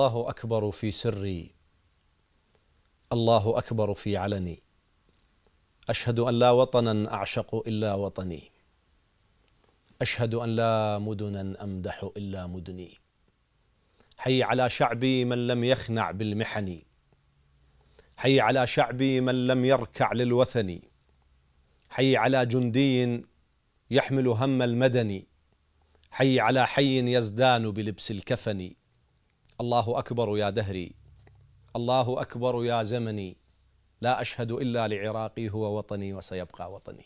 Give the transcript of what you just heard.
الله اكبر في سري الله اكبر في علني اشهد ان لا وطنا اعشق الا وطني اشهد ان لا مدنا امدح الا مدني حي على شعبي من لم يخنع بالمحن حي على شعبي من لم يركع للوثن حي على جندي يحمل هم المدني حي على حي يزدان بلبس الكفن الله اكبر يا دهري الله اكبر يا زمني لا اشهد الا لعراقي هو وطني وسيبقى وطني